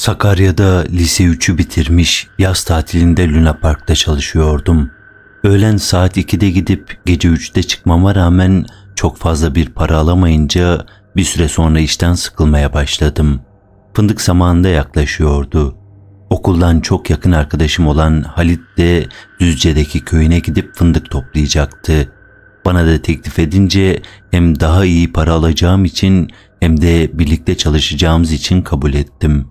Sakarya'da lise 3'ü bitirmiş, yaz tatilinde Luna Park'ta çalışıyordum. Öğlen saat 2'de gidip gece 3'te çıkmama rağmen çok fazla bir para alamayınca bir süre sonra işten sıkılmaya başladım. Fındık zamanında yaklaşıyordu. Okuldan çok yakın arkadaşım olan Halit de Düzce'deki köyüne gidip fındık toplayacaktı. Bana da teklif edince hem daha iyi para alacağım için hem de birlikte çalışacağımız için kabul ettim.''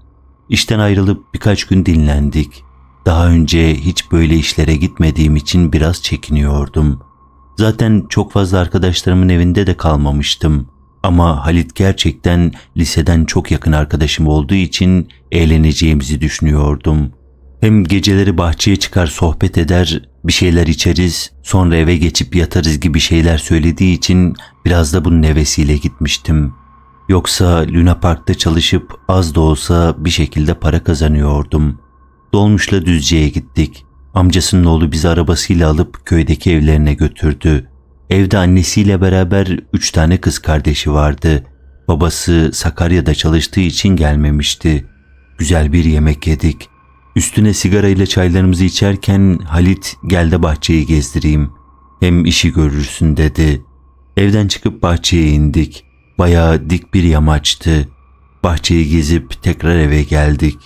İşten ayrılıp birkaç gün dinlendik. Daha önce hiç böyle işlere gitmediğim için biraz çekiniyordum. Zaten çok fazla arkadaşlarımın evinde de kalmamıştım. Ama Halit gerçekten liseden çok yakın arkadaşım olduğu için eğleneceğimizi düşünüyordum. Hem geceleri bahçeye çıkar sohbet eder, bir şeyler içeriz, sonra eve geçip yatarız gibi şeyler söylediği için biraz da bunun nevesiyle gitmiştim.'' Yoksa Luna Park'ta çalışıp az da olsa bir şekilde para kazanıyordum. Dolmuşla Düzce'ye gittik. Amcasının oğlu bizi arabasıyla alıp köydeki evlerine götürdü. Evde annesiyle beraber üç tane kız kardeşi vardı. Babası Sakarya'da çalıştığı için gelmemişti. Güzel bir yemek yedik. Üstüne sigara ile çaylarımızı içerken Halit gel de bahçeyi gezdireyim. Hem işi görürsün dedi. Evden çıkıp bahçeye indik.'' Bayağı dik bir yamaçtı. Bahçeyi gezip tekrar eve geldik.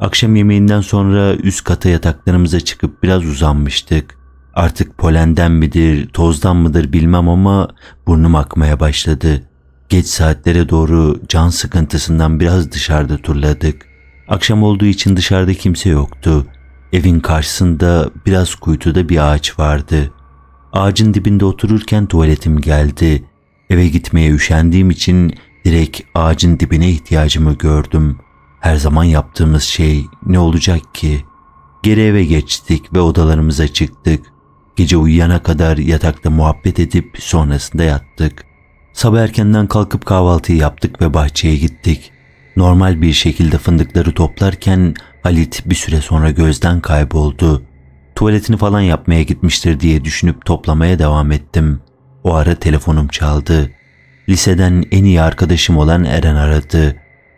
Akşam yemeğinden sonra üst kata yataklarımıza çıkıp biraz uzanmıştık. Artık polenden midir, tozdan mıdır bilmem ama burnum akmaya başladı. Geç saatlere doğru can sıkıntısından biraz dışarıda turladık. Akşam olduğu için dışarıda kimse yoktu. Evin karşısında biraz kuytuda bir ağaç vardı. Ağacın dibinde otururken tuvaletim geldi. Eve gitmeye üşendiğim için direkt ağacın dibine ihtiyacımı gördüm. Her zaman yaptığımız şey ne olacak ki? Geri eve geçtik ve odalarımıza çıktık. Gece uyuyana kadar yatakta muhabbet edip sonrasında yattık. Sabah erkenden kalkıp kahvaltıyı yaptık ve bahçeye gittik. Normal bir şekilde fındıkları toplarken Halit bir süre sonra gözden kayboldu. Tuvaletini falan yapmaya gitmiştir diye düşünüp toplamaya devam ettim. O ara telefonum çaldı. Liseden en iyi arkadaşım olan Eren aradı.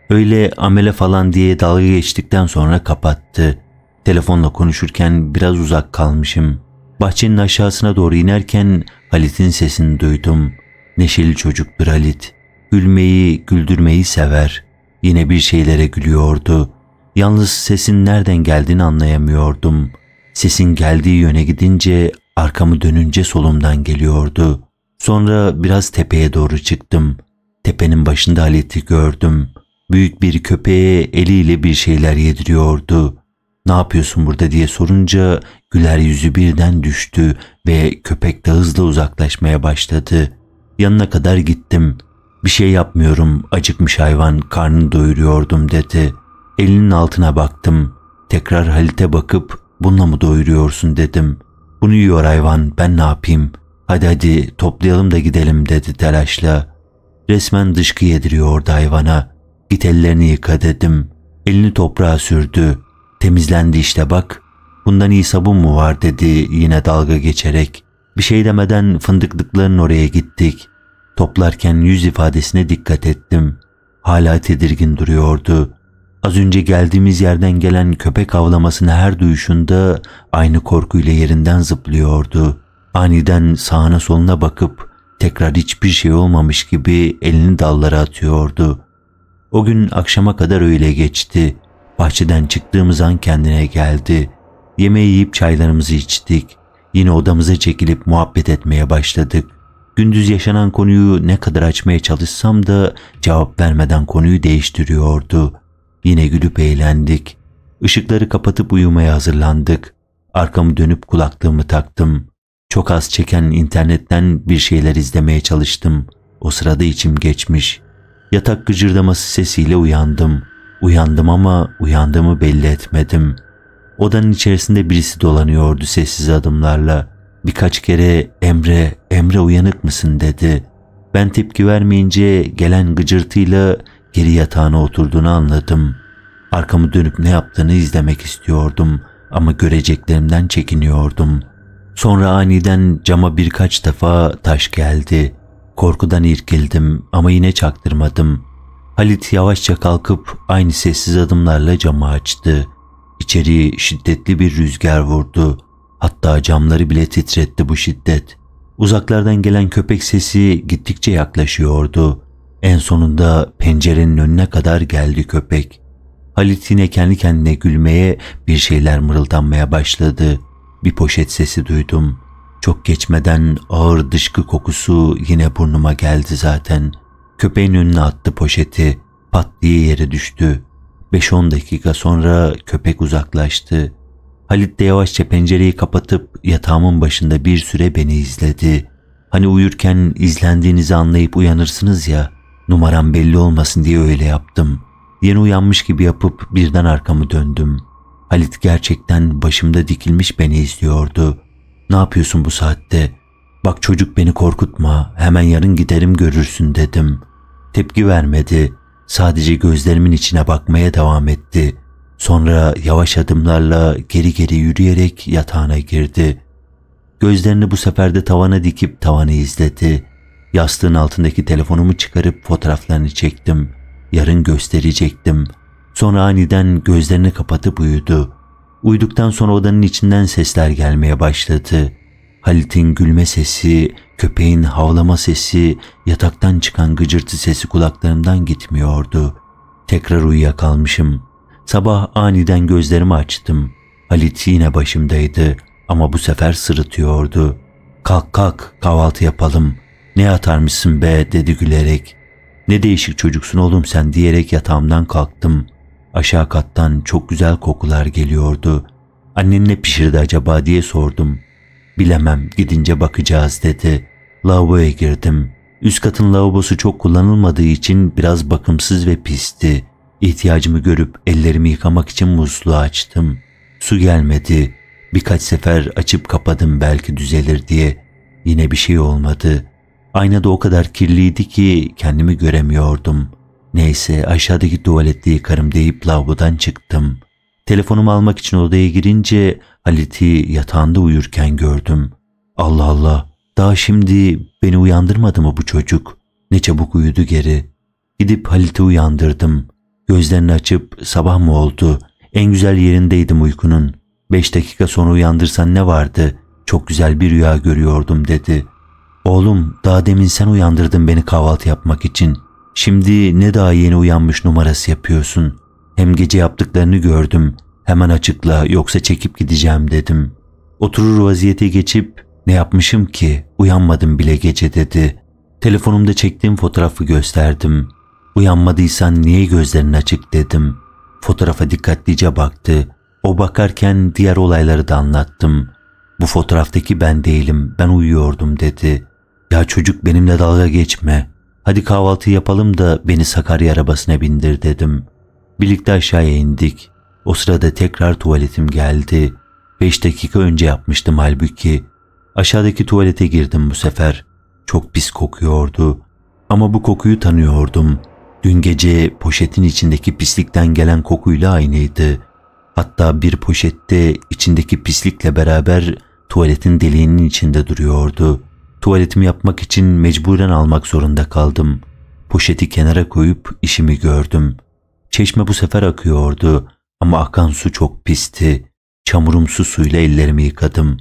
Öyle amele falan diye dalga geçtikten sonra kapattı. Telefonla konuşurken biraz uzak kalmışım. Bahçenin aşağısına doğru inerken Halit'in sesini duydum. Neşeli çocuktur Halit. Gülmeyi, güldürmeyi sever. Yine bir şeylere gülüyordu. Yalnız sesin nereden geldiğini anlayamıyordum. Sesin geldiği yöne gidince, arkamı dönünce solumdan geliyordu. Sonra biraz tepeye doğru çıktım. Tepenin başında Halit'i gördüm. Büyük bir köpeğe eliyle bir şeyler yediriyordu. Ne yapıyorsun burada diye sorunca güler yüzü birden düştü ve köpek de hızla uzaklaşmaya başladı. Yanına kadar gittim. Bir şey yapmıyorum, acıkmış hayvan, karnını doyuruyordum dedi. Elinin altına baktım. Tekrar Halit'e bakıp bununla mı doyuruyorsun dedim. Bunu yiyor hayvan, ben ne yapayım? Hadi hadi toplayalım da gidelim dedi telaşla. Resmen dışkı yediriyordu hayvana. Git ellerini yıka dedim. Elini toprağa sürdü. Temizlendi işte bak. Bundan iyi sabun mu var dedi yine dalga geçerek. Bir şey demeden fındıklıkların oraya gittik. Toplarken yüz ifadesine dikkat ettim. Hala tedirgin duruyordu. Az önce geldiğimiz yerden gelen köpek avlamasını her duyuşunda aynı korkuyla yerinden zıplıyordu aniden sağına soluna bakıp tekrar hiçbir şey olmamış gibi elini dallara atıyordu. O gün akşama kadar öyle geçti. Bahçeden çıktığımız an kendine geldi. Yemeği yiyip çaylarımızı içtik. Yine odamıza çekilip muhabbet etmeye başladık. Gündüz yaşanan konuyu ne kadar açmaya çalışsam da cevap vermeden konuyu değiştiriyordu. Yine gülüp eğlendik. Işıkları kapatıp uyumaya hazırlandık. Arkamı dönüp kulaklığımı taktım. Çok az çeken internetten bir şeyler izlemeye çalıştım. O sırada içim geçmiş. Yatak gıcırdaması sesiyle uyandım. Uyandım ama uyandığımı belli etmedim. Odanın içerisinde birisi dolanıyordu sessiz adımlarla. Birkaç kere Emre, Emre uyanık mısın dedi. Ben tepki vermeyince gelen gıcırtıyla geri yatağına oturduğunu anladım. Arkamı dönüp ne yaptığını izlemek istiyordum ama göreceklerimden çekiniyordum.'' Sonra aniden cama birkaç defa taş geldi. Korkudan irkildim ama yine çaktırmadım. Halit yavaşça kalkıp aynı sessiz adımlarla camı açtı. İçeriği şiddetli bir rüzgar vurdu. Hatta camları bile titretti bu şiddet. Uzaklardan gelen köpek sesi gittikçe yaklaşıyordu. En sonunda pencerenin önüne kadar geldi köpek. Halit yine kendi kendine gülmeye, bir şeyler mırıldanmaya başladı.'' Bir poşet sesi duydum. Çok geçmeden ağır dışkı kokusu yine burnuma geldi zaten. Köpeğin önüne attı poşeti. Pat diye yere düştü. 5-10 dakika sonra köpek uzaklaştı. Halit de yavaşça pencereyi kapatıp yatağımın başında bir süre beni izledi. Hani uyurken izlendiğinizi anlayıp uyanırsınız ya, numaram belli olmasın diye öyle yaptım. Yeni uyanmış gibi yapıp birden arkamı döndüm.'' Halit gerçekten başımda dikilmiş beni izliyordu. Ne yapıyorsun bu saatte? Bak çocuk beni korkutma, hemen yarın giderim görürsün dedim. Tepki vermedi, sadece gözlerimin içine bakmaya devam etti. Sonra yavaş adımlarla geri geri yürüyerek yatağına girdi. Gözlerini bu sefer de tavana dikip tavanı izledi. Yastığın altındaki telefonumu çıkarıp fotoğraflarını çektim. Yarın gösterecektim.'' Sonra aniden gözlerini kapatıp uyudu. Uyuduktan sonra odanın içinden sesler gelmeye başladı. Halit'in gülme sesi, köpeğin havlama sesi, yataktan çıkan gıcırtı sesi kulaklarımdan gitmiyordu. Tekrar uyuyakalmışım. Sabah aniden gözlerimi açtım. Halit yine başımdaydı ama bu sefer sırıtıyordu. Kalk kalk kahvaltı yapalım. Ne atarmışsın be dedi gülerek. Ne değişik çocuksun oğlum sen diyerek yatağımdan kalktım. Aşağı kattan çok güzel kokular geliyordu. Annen ne pişirdi acaba diye sordum. Bilemem gidince bakacağız dedi. Lavaboya girdim. Üst katın lavabosu çok kullanılmadığı için biraz bakımsız ve pisti. İhtiyacımı görüp ellerimi yıkamak için musluğu açtım. Su gelmedi. Birkaç sefer açıp kapadım belki düzelir diye. Yine bir şey olmadı. Aynada o kadar kirliydi ki kendimi göremiyordum.'' Neyse aşağıdaki tuvalette yıkarım deyip lavabodan çıktım. Telefonumu almak için odaya girince Halit'i yatağında uyurken gördüm. Allah Allah daha şimdi beni uyandırmadı mı bu çocuk? Ne çabuk uyudu geri. Gidip Halit'i uyandırdım. Gözlerini açıp sabah mı oldu? En güzel yerindeydim uykunun. Beş dakika sonra uyandırsan ne vardı? Çok güzel bir rüya görüyordum dedi. Oğlum daha demin sen uyandırdın beni kahvaltı yapmak için.'' Şimdi ne daha yeni uyanmış numarası yapıyorsun. Hem gece yaptıklarını gördüm. Hemen açıkla yoksa çekip gideceğim dedim. Oturur vaziyete geçip ne yapmışım ki uyanmadım bile gece dedi. Telefonumda çektiğim fotoğrafı gösterdim. Uyanmadıysan niye gözlerin açık dedim. Fotoğrafa dikkatlice baktı. O bakarken diğer olayları da anlattım. Bu fotoğraftaki ben değilim, ben uyuyordum dedi. Ya çocuk benimle dalga geçme. Hadi kahvaltı yapalım da beni Sakarya arabasına bindir dedim. Birlikte aşağıya indik. O sırada tekrar tuvaletim geldi. Beş dakika önce yapmıştım halbuki. Aşağıdaki tuvalete girdim bu sefer. Çok pis kokuyordu. Ama bu kokuyu tanıyordum. Dün gece poşetin içindeki pislikten gelen kokuyla aynıydı. Hatta bir poşette içindeki pislikle beraber tuvaletin deliğinin içinde duruyordu. Tuvaletimi yapmak için mecburen almak zorunda kaldım. Poşeti kenara koyup işimi gördüm. Çeşme bu sefer akıyordu ama akan su çok pisti. Çamurumsu suyla ellerimi yıkadım.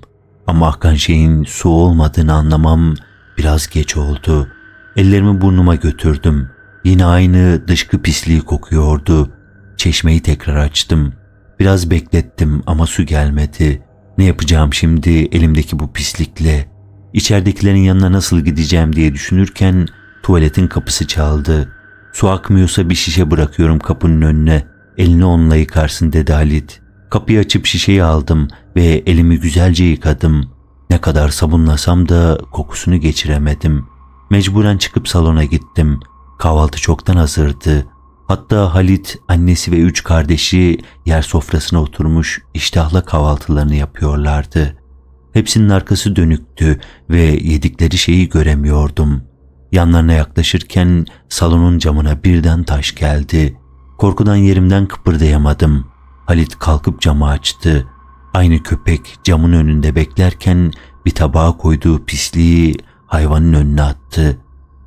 Ama akan şeyin su olmadığını anlamam biraz geç oldu. Ellerimi burnuma götürdüm. Yine aynı dışkı pisliği kokuyordu. Çeşmeyi tekrar açtım. Biraz beklettim ama su gelmedi. Ne yapacağım şimdi elimdeki bu pislikle? İçeridekilerin yanına nasıl gideceğim diye düşünürken tuvaletin kapısı çaldı. Su akmıyorsa bir şişe bırakıyorum kapının önüne. Elini onunla yıkarsın dedi Halit. Kapıyı açıp şişeyi aldım ve elimi güzelce yıkadım. Ne kadar sabunlasam da kokusunu geçiremedim. Mecburen çıkıp salona gittim. Kahvaltı çoktan hazırdı. Hatta Halit, annesi ve üç kardeşi yer sofrasına oturmuş iştahla kahvaltılarını yapıyorlardı. Hepsinin arkası dönüktü ve yedikleri şeyi göremiyordum. Yanlarına yaklaşırken salonun camına birden taş geldi. Korkudan yerimden kıpırdayamadım. Halit kalkıp camı açtı. Aynı köpek camın önünde beklerken bir tabağa koyduğu pisliği hayvanın önüne attı.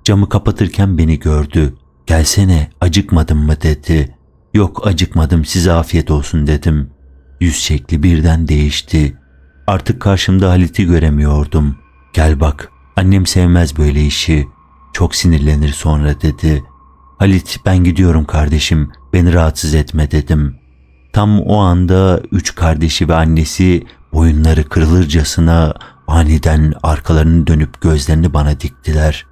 Camı kapatırken beni gördü. Gelsene acıkmadım mı dedi. Yok acıkmadım size afiyet olsun dedim. Yüz şekli birden değişti. Artık karşımda Halit'i göremiyordum. Gel bak, annem sevmez böyle işi. Çok sinirlenir sonra dedi. Halit ben gidiyorum kardeşim, beni rahatsız etme dedim. Tam o anda üç kardeşi ve annesi boyunları kırılırcasına aniden arkalarını dönüp gözlerini bana diktiler.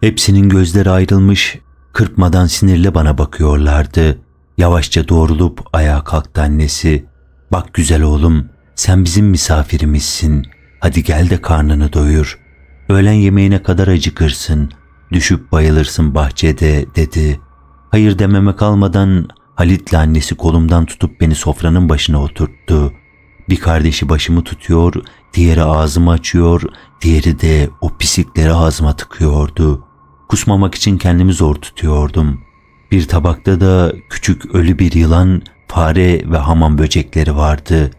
Hepsinin gözleri ayrılmış, kırpmadan sinirle bana bakıyorlardı. Yavaşça doğrulup ayağa kalktı annesi. Bak güzel oğlum, sen bizim misafirimizsin. Hadi gel de karnını doyur. Öğlen yemeğine kadar acıkırsın. Düşüp bayılırsın bahçede dedi. Hayır dememe kalmadan Halit'le annesi kolumdan tutup beni sofranın başına oturttu. Bir kardeşi başımı tutuyor, diğeri ağzımı açıyor, diğeri de o pisikleri ağzıma tıkıyordu. Kusmamak için kendimi zor tutuyordum. Bir tabakta da küçük ölü bir yılan, fare ve hamam böcekleri vardı.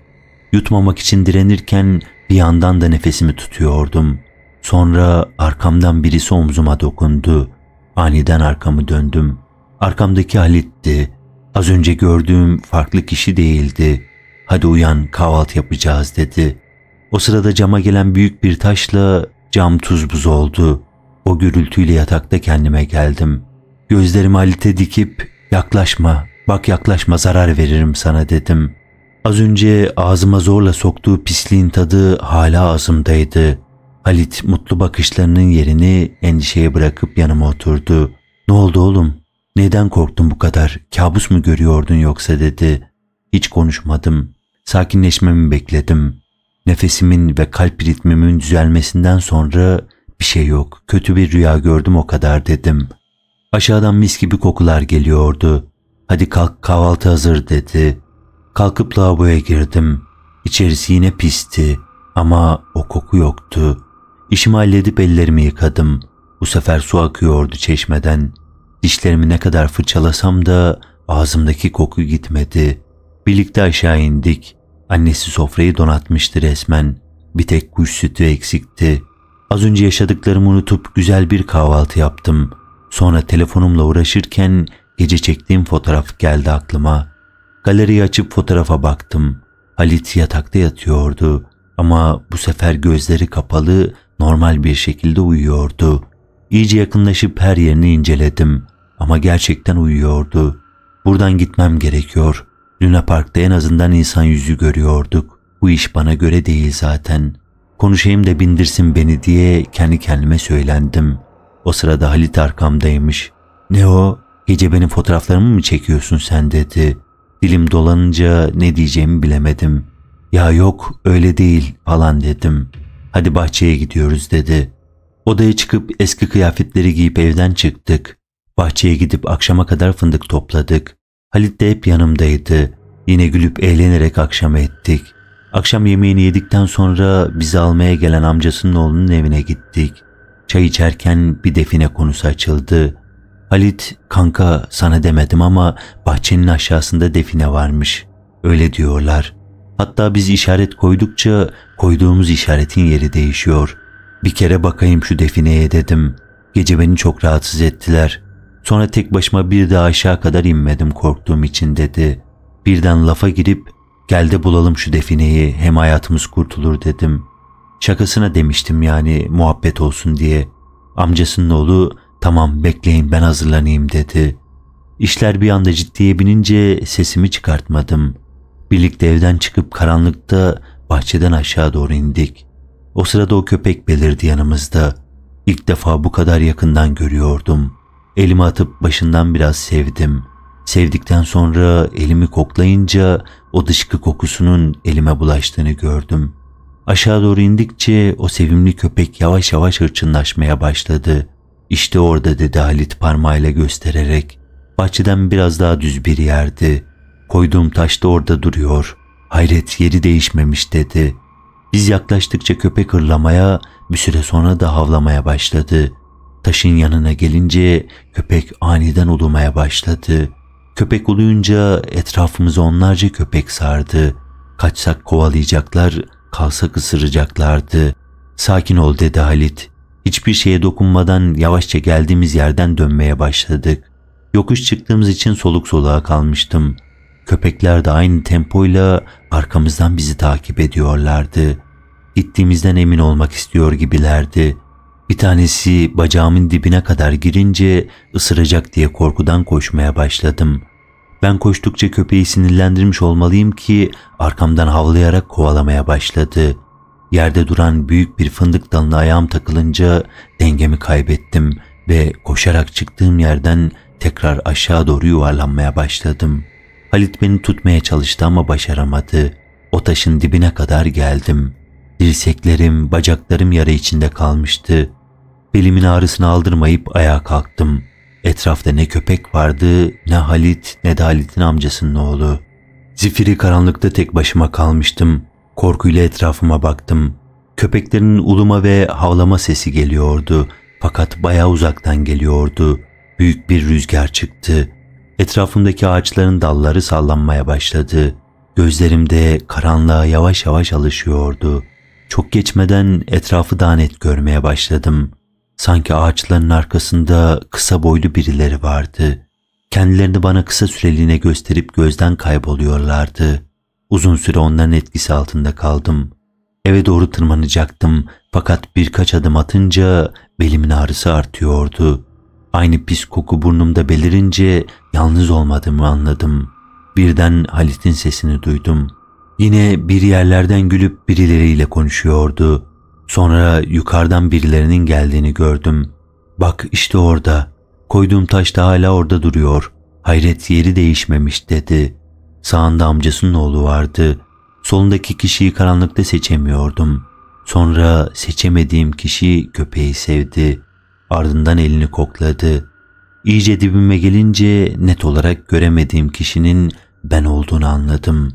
Yutmamak için direnirken bir yandan da nefesimi tutuyordum. Sonra arkamdan birisi omzuma dokundu. Aniden arkamı döndüm. Arkamdaki Halit'ti. Az önce gördüğüm farklı kişi değildi. Hadi uyan kahvaltı yapacağız dedi. O sırada cama gelen büyük bir taşla cam tuz buz oldu. O gürültüyle yatakta kendime geldim. Gözlerimi Halit'e dikip yaklaşma, bak yaklaşma zarar veririm sana dedim. Az önce ağzıma zorla soktuğu pisliğin tadı hala ağzımdaydı. Halit mutlu bakışlarının yerini endişeye bırakıp yanıma oturdu. Ne oldu oğlum? Neden korktun bu kadar? Kabus mu görüyordun yoksa dedi. Hiç konuşmadım. Sakinleşmemi bekledim. Nefesimin ve kalp ritmimin düzelmesinden sonra bir şey yok. Kötü bir rüya gördüm o kadar dedim. Aşağıdan mis gibi kokular geliyordu. Hadi kalk kahvaltı hazır dedi. Kalkıp lavaboya girdim. İçerisi yine pisti ama o koku yoktu. İşimi halledip ellerimi yıkadım. Bu sefer su akıyordu çeşmeden. Dişlerimi ne kadar fırçalasam da ağzımdaki koku gitmedi. Birlikte aşağı indik. Annesi sofrayı donatmıştı resmen. Bir tek kuş sütü eksikti. Az önce yaşadıklarımı unutup güzel bir kahvaltı yaptım. Sonra telefonumla uğraşırken gece çektiğim fotoğraf geldi aklıma. Galeriyi açıp fotoğrafa baktım. Halit yatakta yatıyordu ama bu sefer gözleri kapalı normal bir şekilde uyuyordu. İyice yakınlaşıp her yerini inceledim ama gerçekten uyuyordu. Buradan gitmem gerekiyor. Luna Park'ta en azından insan yüzü görüyorduk. Bu iş bana göre değil zaten. Konuşayım da bindirsin beni diye kendi kendime söylendim. O sırada Halit arkamdaymış. Ne o? Gece benim fotoğraflarımı mı çekiyorsun sen dedi. Dilim dolanınca ne diyeceğimi bilemedim. Ya yok öyle değil falan dedim. Hadi bahçeye gidiyoruz dedi. Odaya çıkıp eski kıyafetleri giyip evden çıktık. Bahçeye gidip akşama kadar fındık topladık. Halit de hep yanımdaydı. Yine gülüp eğlenerek akşam ettik. Akşam yemeğini yedikten sonra bizi almaya gelen amcasının oğlunun evine gittik. Çay içerken bir define konusu açıldı. Halit kanka sana demedim ama bahçenin aşağısında define varmış. Öyle diyorlar. Hatta biz işaret koydukça koyduğumuz işaretin yeri değişiyor. Bir kere bakayım şu defineye dedim. Gece beni çok rahatsız ettiler. Sonra tek başıma bir de aşağı kadar inmedim korktuğum için dedi. Birden lafa girip gel de bulalım şu defineyi hem hayatımız kurtulur dedim. Şakasına demiştim yani muhabbet olsun diye. Amcasının oğlu Tamam bekleyin ben hazırlanayım dedi. İşler bir anda ciddiye binince sesimi çıkartmadım. Birlikte evden çıkıp karanlıkta bahçeden aşağı doğru indik. O sırada o köpek belirdi yanımızda. İlk defa bu kadar yakından görüyordum. Elimi atıp başından biraz sevdim. Sevdikten sonra elimi koklayınca o dışkı kokusunun elime bulaştığını gördüm. Aşağı doğru indikçe o sevimli köpek yavaş yavaş hırçınlaşmaya başladı. İşte orada dedi Halit parmağıyla göstererek. Bahçeden biraz daha düz bir yerdi. Koyduğum taş da orada duruyor. Hayret yeri değişmemiş dedi. Biz yaklaştıkça köpek hırlamaya bir süre sonra da havlamaya başladı. Taşın yanına gelince köpek aniden ulumaya başladı. Köpek uluyunca etrafımızı onlarca köpek sardı. Kaçsak kovalayacaklar, kalsak ısıracaklardı. Sakin ol dedi Halit. Hiçbir şeye dokunmadan yavaşça geldiğimiz yerden dönmeye başladık. Yokuş çıktığımız için soluk soluğa kalmıştım. Köpekler de aynı tempoyla arkamızdan bizi takip ediyorlardı. Gittiğimizden emin olmak istiyor gibilerdi. Bir tanesi bacağımın dibine kadar girince ısıracak diye korkudan koşmaya başladım. Ben koştukça köpeği sinirlendirmiş olmalıyım ki arkamdan havlayarak kovalamaya başladı.'' Yerde duran büyük bir fındık dalına ayağım takılınca dengemi kaybettim ve koşarak çıktığım yerden tekrar aşağı doğru yuvarlanmaya başladım. Halit beni tutmaya çalıştı ama başaramadı. O taşın dibine kadar geldim. Dirseklerim, bacaklarım yara içinde kalmıştı. Belimin ağrısını aldırmayıp ayağa kalktım. Etrafta ne köpek vardı, ne Halit, ne de Halit'in amcasının oğlu. Zifiri karanlıkta tek başıma kalmıştım. Korkuyla etrafıma baktım. Köpeklerin uluma ve havlama sesi geliyordu. Fakat baya uzaktan geliyordu. Büyük bir rüzgar çıktı. Etrafımdaki ağaçların dalları sallanmaya başladı. Gözlerimde karanlığa yavaş yavaş alışıyordu. Çok geçmeden etrafı daha net görmeye başladım. Sanki ağaçların arkasında kısa boylu birileri vardı. Kendilerini bana kısa süreliğine gösterip gözden kayboluyorlardı. Uzun süre onların etkisi altında kaldım. Eve doğru tırmanacaktım fakat birkaç adım atınca belimin ağrısı artıyordu. Aynı pis koku burnumda belirince yalnız olmadığımı anladım. Birden Halit'in sesini duydum. Yine bir yerlerden gülüp birileriyle konuşuyordu. Sonra yukarıdan birilerinin geldiğini gördüm. Bak işte orada. Koyduğum taş da hala orada duruyor. Hayret yeri değişmemiş dedi. Sağında amcasının oğlu vardı. Solundaki kişiyi karanlıkta seçemiyordum. Sonra seçemediğim kişi köpeği sevdi. Ardından elini kokladı. İyice dibime gelince net olarak göremediğim kişinin ben olduğunu anladım.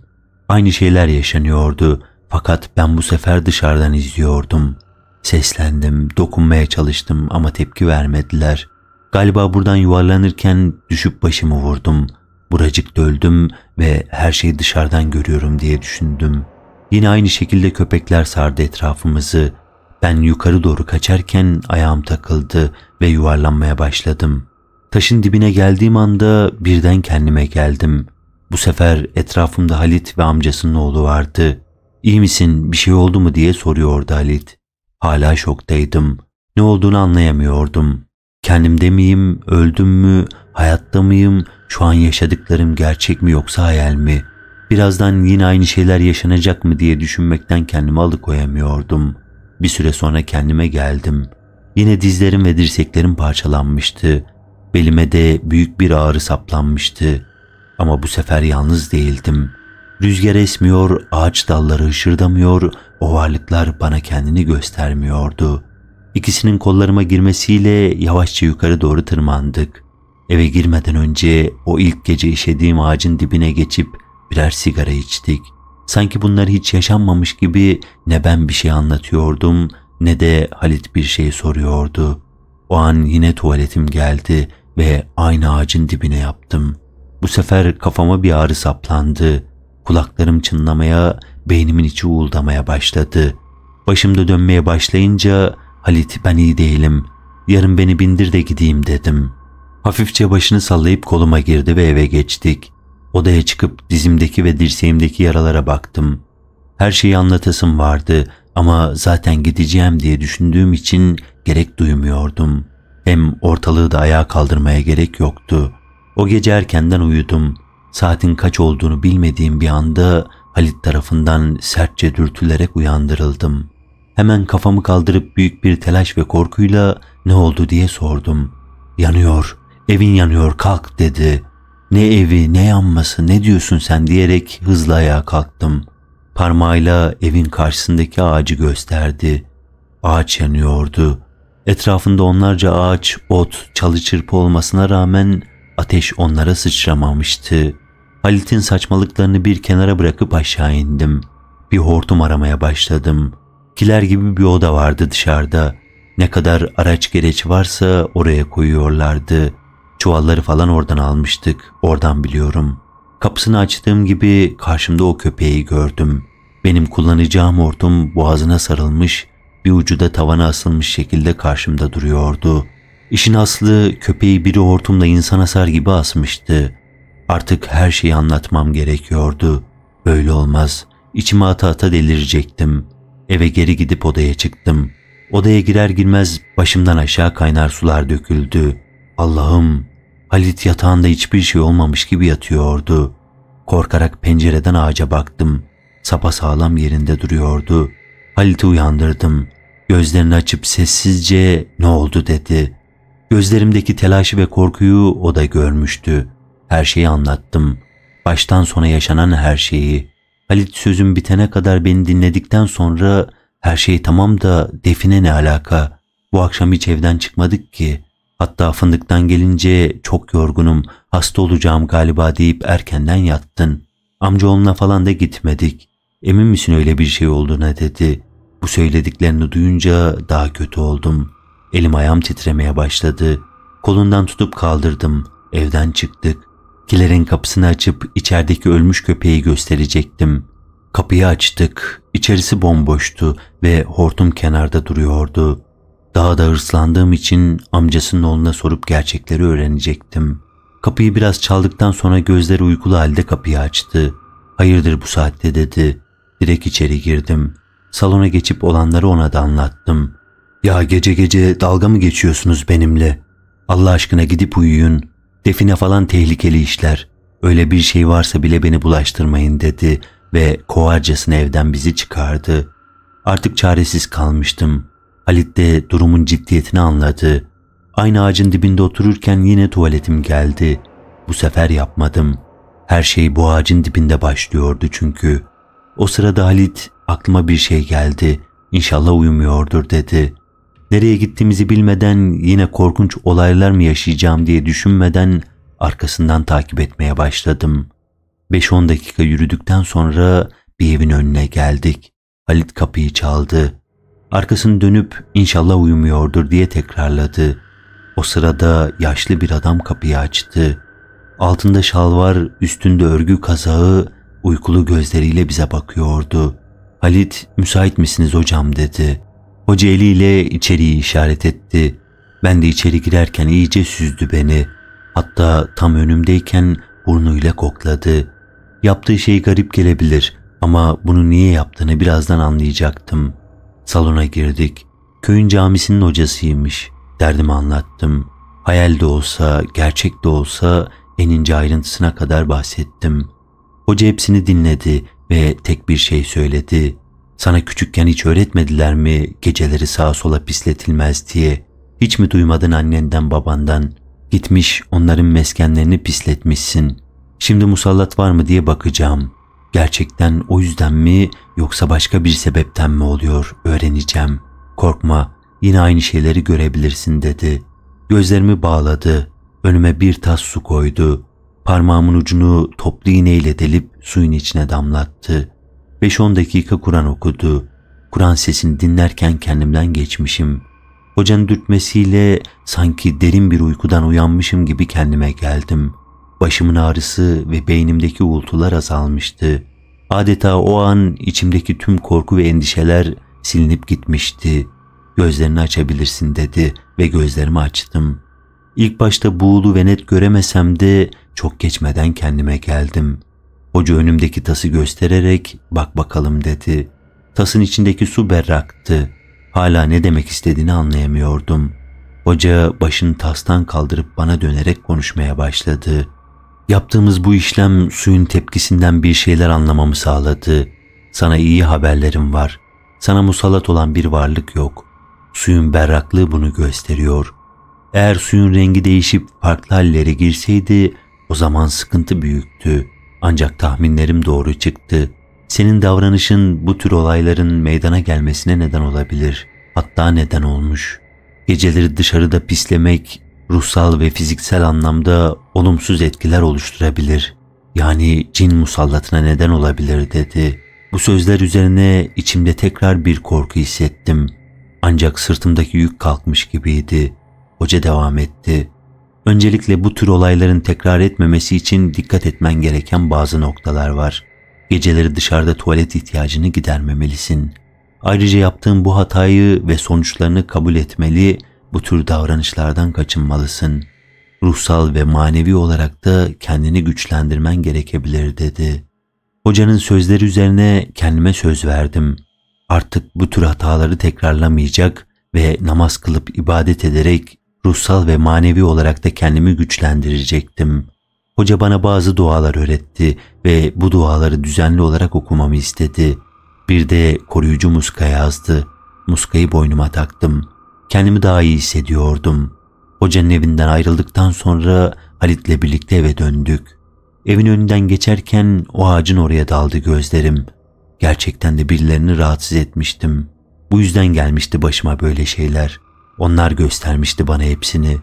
Aynı şeyler yaşanıyordu fakat ben bu sefer dışarıdan izliyordum. Seslendim, dokunmaya çalıştım ama tepki vermediler. Galiba buradan yuvarlanırken düşüp başımı vurdum.'' Buracık döldüm ve her şeyi dışarıdan görüyorum diye düşündüm. Yine aynı şekilde köpekler sardı etrafımızı. Ben yukarı doğru kaçarken ayağım takıldı ve yuvarlanmaya başladım. Taşın dibine geldiğim anda birden kendime geldim. Bu sefer etrafımda Halit ve amcasının oğlu vardı. İyi misin bir şey oldu mu diye soruyordu Halit. Hala şoktaydım. Ne olduğunu anlayamıyordum. Kendimde miyim, öldüm mü, hayatta mıyım şu an yaşadıklarım gerçek mi yoksa hayal mi? Birazdan yine aynı şeyler yaşanacak mı diye düşünmekten kendimi alıkoyamıyordum. Bir süre sonra kendime geldim. Yine dizlerim ve dirseklerim parçalanmıştı. Belime de büyük bir ağrı saplanmıştı. Ama bu sefer yalnız değildim. Rüzgar esmiyor, ağaç dalları ışırdamıyor, o varlıklar bana kendini göstermiyordu. İkisinin kollarıma girmesiyle yavaşça yukarı doğru tırmandık. Eve girmeden önce o ilk gece işediğim ağacın dibine geçip birer sigara içtik. Sanki bunlar hiç yaşanmamış gibi ne ben bir şey anlatıyordum ne de Halit bir şey soruyordu. O an yine tuvaletim geldi ve aynı ağacın dibine yaptım. Bu sefer kafama bir ağrı saplandı. Kulaklarım çınlamaya, beynimin içi uğuldamaya başladı. Başımda dönmeye başlayınca Halit ben iyi değilim. Yarın beni bindir de gideyim dedim.'' Hafifçe başını sallayıp koluma girdi ve eve geçtik. Odaya çıkıp dizimdeki ve dirseğimdeki yaralara baktım. Her şeyi anlatasım vardı ama zaten gideceğim diye düşündüğüm için gerek duymuyordum. Hem ortalığı da ayağa kaldırmaya gerek yoktu. O gece erkenden uyudum. Saatin kaç olduğunu bilmediğim bir anda Halit tarafından sertçe dürtülerek uyandırıldım. Hemen kafamı kaldırıp büyük bir telaş ve korkuyla ne oldu diye sordum. Yanıyor, Evin yanıyor kalk dedi. Ne evi ne yanması ne diyorsun sen diyerek hızla ayağa kalktım. Parmağıyla evin karşısındaki ağacı gösterdi. Ağaç yanıyordu. Etrafında onlarca ağaç, ot, çalı çırpı olmasına rağmen ateş onlara sıçramamıştı. Halit'in saçmalıklarını bir kenara bırakıp aşağı indim. Bir hortum aramaya başladım. Kiler gibi bir oda vardı dışarıda. Ne kadar araç gereç varsa oraya koyuyorlardı. Çuvalları falan oradan almıştık. Oradan biliyorum. Kapısını açtığım gibi karşımda o köpeği gördüm. Benim kullanacağım hortum boğazına sarılmış, bir ucu da tavana asılmış şekilde karşımda duruyordu. İşin aslı köpeği biri hortumla insan asar gibi asmıştı. Artık her şeyi anlatmam gerekiyordu. Böyle olmaz. İçime ata ata delirecektim. Eve geri gidip odaya çıktım. Odaya girer girmez başımdan aşağı kaynar sular döküldü. Allah'ım Halit yatağında hiçbir şey olmamış gibi yatıyordu. Korkarak pencereden ağaca baktım. Sapa sağlam yerinde duruyordu. Halit'i uyandırdım. Gözlerini açıp sessizce ne oldu dedi. Gözlerimdeki telaşı ve korkuyu o da görmüştü. Her şeyi anlattım. Baştan sona yaşanan her şeyi. Halit sözüm bitene kadar beni dinledikten sonra her şey tamam da define ne alaka? Bu akşam hiç evden çıkmadık ki. Hatta fındıktan gelince çok yorgunum, hasta olacağım galiba deyip erkenden yattın. Amcaoğluna falan da gitmedik. Emin misin öyle bir şey olduğuna dedi. Bu söylediklerini duyunca daha kötü oldum. Elim ayağım titremeye başladı. Kolundan tutup kaldırdım. Evden çıktık. Kilerin kapısını açıp içerideki ölmüş köpeği gösterecektim. Kapıyı açtık. İçerisi bomboştu ve hortum kenarda duruyordu. Daha da hırslandığım için amcasının oğluna sorup gerçekleri öğrenecektim. Kapıyı biraz çaldıktan sonra gözleri uykulu halde kapıyı açtı. Hayırdır bu saatte dedi. Direkt içeri girdim. Salona geçip olanları ona da anlattım. Ya gece gece dalga mı geçiyorsunuz benimle? Allah aşkına gidip uyuyun. Define falan tehlikeli işler. Öyle bir şey varsa bile beni bulaştırmayın dedi ve kovarcasına evden bizi çıkardı. Artık çaresiz kalmıştım. Halit de durumun ciddiyetini anladı. Aynı ağacın dibinde otururken yine tuvaletim geldi. Bu sefer yapmadım. Her şey bu ağacın dibinde başlıyordu çünkü. O sırada Halit aklıma bir şey geldi. İnşallah uyumuyordur dedi. Nereye gittiğimizi bilmeden yine korkunç olaylar mı yaşayacağım diye düşünmeden arkasından takip etmeye başladım. 5-10 dakika yürüdükten sonra bir evin önüne geldik. Halit kapıyı çaldı arkasını dönüp inşallah uyumuyordur diye tekrarladı. O sırada yaşlı bir adam kapıyı açtı. Altında şalvar, üstünde örgü kazağı, uykulu gözleriyle bize bakıyordu. Halit, müsait misiniz hocam dedi. Hoca eliyle içeriği işaret etti. Ben de içeri girerken iyice süzdü beni. Hatta tam önümdeyken burnuyla kokladı. Yaptığı şey garip gelebilir ama bunu niye yaptığını birazdan anlayacaktım.'' Salona girdik. Köyün camisinin hocasıymış. Derdimi anlattım. Hayal de olsa, gerçek de olsa en ince ayrıntısına kadar bahsettim. Hoca hepsini dinledi ve tek bir şey söyledi. Sana küçükken hiç öğretmediler mi geceleri sağa sola pisletilmez diye? Hiç mi duymadın annenden babandan? Gitmiş onların meskenlerini pisletmişsin. Şimdi musallat var mı diye bakacağım. Gerçekten o yüzden mi yoksa başka bir sebepten mi oluyor öğreneceğim. Korkma yine aynı şeyleri görebilirsin dedi. Gözlerimi bağladı. Önüme bir tas su koydu. Parmağımın ucunu toplu iğneyle delip suyun içine damlattı. 5-10 dakika Kur'an okudu. Kur'an sesini dinlerken kendimden geçmişim. Hocanın dürtmesiyle sanki derin bir uykudan uyanmışım gibi kendime geldim. Başımın ağrısı ve beynimdeki uğultular azalmıştı. Adeta o an içimdeki tüm korku ve endişeler silinip gitmişti. Gözlerini açabilirsin dedi ve gözlerimi açtım. İlk başta buğulu ve net göremesem de çok geçmeden kendime geldim. Hoca önümdeki tası göstererek bak bakalım dedi. Tasın içindeki su berraktı. Hala ne demek istediğini anlayamıyordum. Hoca başını tastan kaldırıp bana dönerek konuşmaya başladı. Yaptığımız bu işlem suyun tepkisinden bir şeyler anlamamı sağladı. Sana iyi haberlerim var. Sana musallat olan bir varlık yok. Suyun berraklığı bunu gösteriyor. Eğer suyun rengi değişip farklı hallere girseydi o zaman sıkıntı büyüktü. Ancak tahminlerim doğru çıktı. Senin davranışın bu tür olayların meydana gelmesine neden olabilir. Hatta neden olmuş. Geceleri dışarıda pislemek, ruhsal ve fiziksel anlamda olumsuz etkiler oluşturabilir. Yani cin musallatına neden olabilir dedi. Bu sözler üzerine içimde tekrar bir korku hissettim. Ancak sırtımdaki yük kalkmış gibiydi. Hoca devam etti. Öncelikle bu tür olayların tekrar etmemesi için dikkat etmen gereken bazı noktalar var. Geceleri dışarıda tuvalet ihtiyacını gidermemelisin. Ayrıca yaptığın bu hatayı ve sonuçlarını kabul etmeli ve bu tür davranışlardan kaçınmalısın. Ruhsal ve manevi olarak da kendini güçlendirmen gerekebilir dedi. Hocanın sözleri üzerine kendime söz verdim. Artık bu tür hataları tekrarlamayacak ve namaz kılıp ibadet ederek ruhsal ve manevi olarak da kendimi güçlendirecektim. Hoca bana bazı dualar öğretti ve bu duaları düzenli olarak okumamı istedi. Bir de koruyucu muska yazdı. Muskayı boynuma taktım. Kendimi daha iyi hissediyordum. Hocanın evinden ayrıldıktan sonra Halit'le birlikte eve döndük. Evin önünden geçerken o ağacın oraya daldı gözlerim. Gerçekten de birilerini rahatsız etmiştim. Bu yüzden gelmişti başıma böyle şeyler. Onlar göstermişti bana hepsini.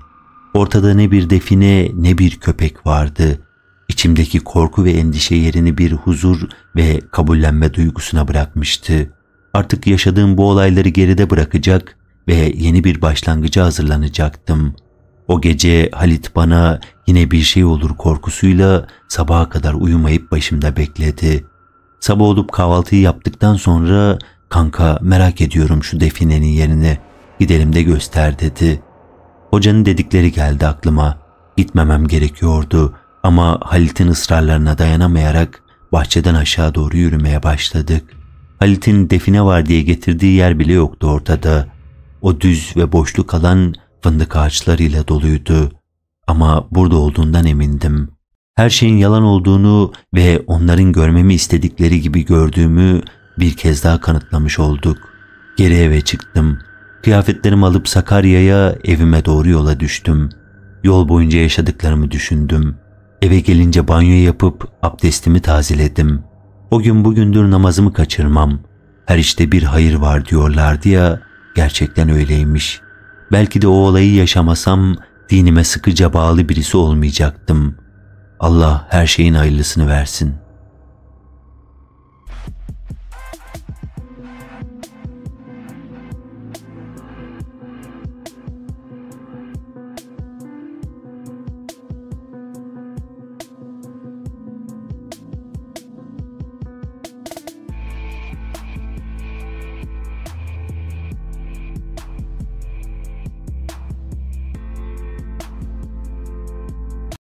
Ortada ne bir define ne bir köpek vardı. İçimdeki korku ve endişe yerini bir huzur ve kabullenme duygusuna bırakmıştı. Artık yaşadığım bu olayları geride bırakacak, ve yeni bir başlangıca hazırlanacaktım. O gece Halit bana yine bir şey olur korkusuyla sabaha kadar uyumayıp başımda bekledi. Sabah olup kahvaltıyı yaptıktan sonra kanka merak ediyorum şu definenin yerini gidelim de göster dedi. Hocanın dedikleri geldi aklıma. Gitmemem gerekiyordu ama Halit'in ısrarlarına dayanamayarak bahçeden aşağı doğru yürümeye başladık. Halit'in define var diye getirdiği yer bile yoktu ortada. O düz ve boşluk alan fındık ağaçlarıyla doluydu. Ama burada olduğundan emindim. Her şeyin yalan olduğunu ve onların görmemi istedikleri gibi gördüğümü bir kez daha kanıtlamış olduk. Geri eve çıktım. Kıyafetlerimi alıp Sakarya'ya evime doğru yola düştüm. Yol boyunca yaşadıklarımı düşündüm. Eve gelince banyo yapıp abdestimi tazeledim. O gün bugündür namazımı kaçırmam. Her işte bir hayır var diyorlardı ya Gerçekten öyleymiş. Belki de o olayı yaşamasam dinime sıkıca bağlı birisi olmayacaktım. Allah her şeyin hayırlısını versin.''